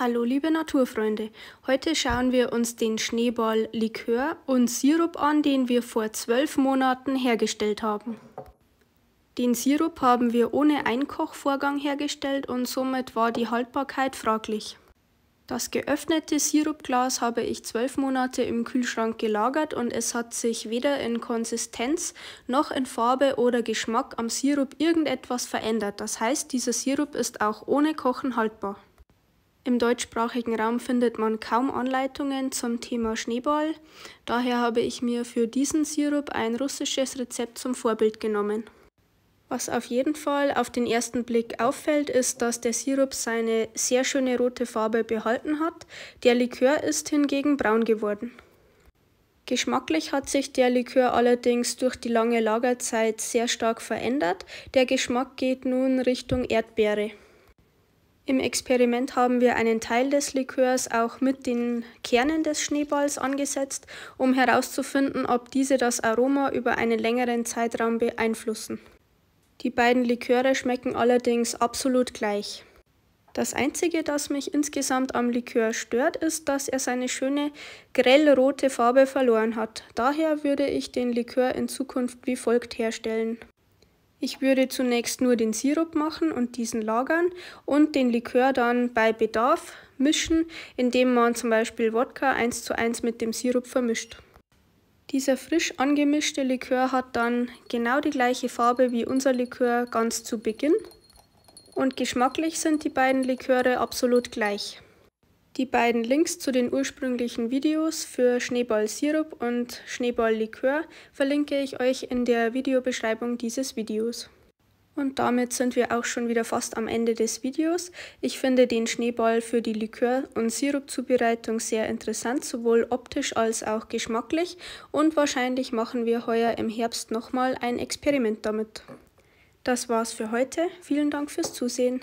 Hallo liebe Naturfreunde, heute schauen wir uns den Schneeball Likör und Sirup an, den wir vor zwölf Monaten hergestellt haben. Den Sirup haben wir ohne Einkochvorgang hergestellt und somit war die Haltbarkeit fraglich. Das geöffnete Sirupglas habe ich zwölf Monate im Kühlschrank gelagert und es hat sich weder in Konsistenz noch in Farbe oder Geschmack am Sirup irgendetwas verändert. Das heißt, dieser Sirup ist auch ohne Kochen haltbar. Im deutschsprachigen Raum findet man kaum Anleitungen zum Thema Schneeball, daher habe ich mir für diesen Sirup ein russisches Rezept zum Vorbild genommen. Was auf jeden Fall auf den ersten Blick auffällt, ist, dass der Sirup seine sehr schöne rote Farbe behalten hat, der Likör ist hingegen braun geworden. Geschmacklich hat sich der Likör allerdings durch die lange Lagerzeit sehr stark verändert, der Geschmack geht nun Richtung Erdbeere. Im Experiment haben wir einen Teil des Likörs auch mit den Kernen des Schneeballs angesetzt, um herauszufinden, ob diese das Aroma über einen längeren Zeitraum beeinflussen. Die beiden Liköre schmecken allerdings absolut gleich. Das Einzige, das mich insgesamt am Likör stört, ist, dass er seine schöne grellrote Farbe verloren hat. Daher würde ich den Likör in Zukunft wie folgt herstellen. Ich würde zunächst nur den Sirup machen und diesen lagern und den Likör dann bei Bedarf mischen, indem man zum Beispiel Wodka 1 zu 1 mit dem Sirup vermischt. Dieser frisch angemischte Likör hat dann genau die gleiche Farbe wie unser Likör ganz zu Beginn und geschmacklich sind die beiden Liköre absolut gleich. Die beiden Links zu den ursprünglichen Videos für Schneeball Sirup und Schneeball Likör verlinke ich euch in der Videobeschreibung dieses Videos. Und damit sind wir auch schon wieder fast am Ende des Videos. Ich finde den Schneeball für die Likör- und Sirupzubereitung sehr interessant, sowohl optisch als auch geschmacklich. Und wahrscheinlich machen wir heuer im Herbst nochmal ein Experiment damit. Das war's für heute. Vielen Dank fürs Zusehen.